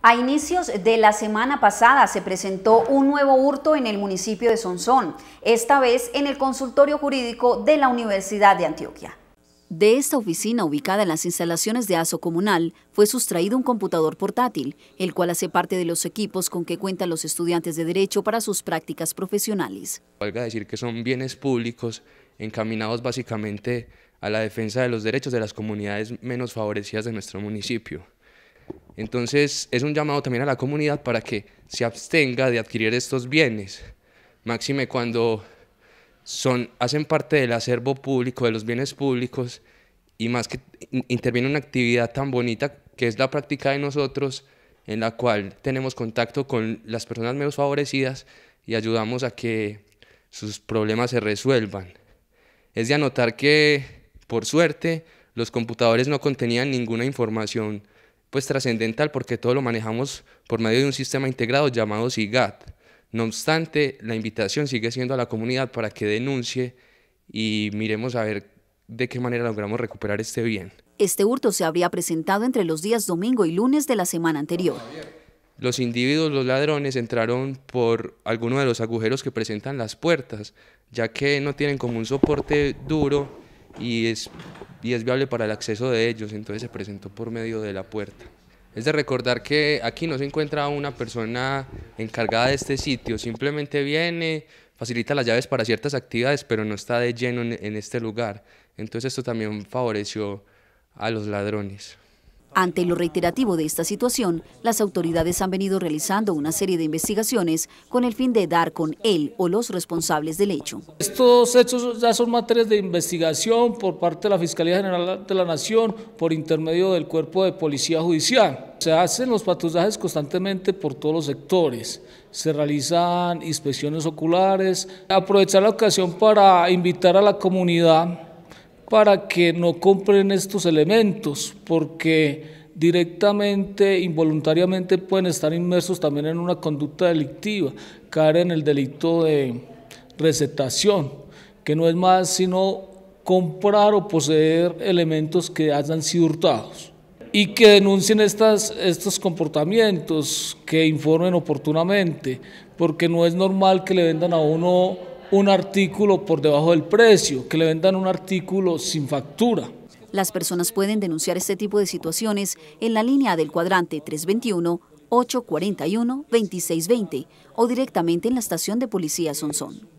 A inicios de la semana pasada se presentó un nuevo hurto en el municipio de Sonsón, esta vez en el consultorio jurídico de la Universidad de Antioquia. De esta oficina ubicada en las instalaciones de ASO Comunal fue sustraído un computador portátil, el cual hace parte de los equipos con que cuentan los estudiantes de Derecho para sus prácticas profesionales. Valga decir que son bienes públicos encaminados básicamente a la defensa de los derechos de las comunidades menos favorecidas de nuestro municipio. Entonces es un llamado también a la comunidad para que se abstenga de adquirir estos bienes, máxime cuando son, hacen parte del acervo público, de los bienes públicos, y más que interviene una actividad tan bonita que es la práctica de nosotros, en la cual tenemos contacto con las personas menos favorecidas y ayudamos a que sus problemas se resuelvan. Es de anotar que, por suerte, los computadores no contenían ninguna información pues trascendental porque todo lo manejamos por medio de un sistema integrado llamado SIGAT. No obstante, la invitación sigue siendo a la comunidad para que denuncie y miremos a ver de qué manera logramos recuperar este bien. Este hurto se habría presentado entre los días domingo y lunes de la semana anterior. Los individuos, los ladrones, entraron por alguno de los agujeros que presentan las puertas, ya que no tienen como un soporte duro y es y es viable para el acceso de ellos, entonces se presentó por medio de la puerta. Es de recordar que aquí no se encuentra una persona encargada de este sitio, simplemente viene, facilita las llaves para ciertas actividades, pero no está de lleno en, este lugar. Entonces esto también favoreció a los ladrones. Ante lo reiterativo de esta situación, las autoridades han venido realizando una serie de investigaciones con el fin de dar con él o los responsables del hecho. Estos hechos ya son materias de investigación por parte de la Fiscalía General de la Nación por intermedio del Cuerpo de Policía Judicial. Se hacen los patrullajes constantemente por todos los sectores, se realizan inspecciones oculares, aprovechar la ocasión para invitar a la comunidad para que no compren estos elementos, porque directamente, involuntariamente pueden estar inmersos también en una conducta delictiva, caer en el delito de recetación, que no es más sino comprar o poseer elementos que hayan sido hurtados y que denuncien estas, estos comportamientos, que informen oportunamente, porque no es normal que le vendan a uno un artículo por debajo del precio, que le vendan un artículo sin factura. Las personas pueden denunciar este tipo de situaciones en la línea del cuadrante 321-841-2620 o directamente en la estación de policía Sonsón.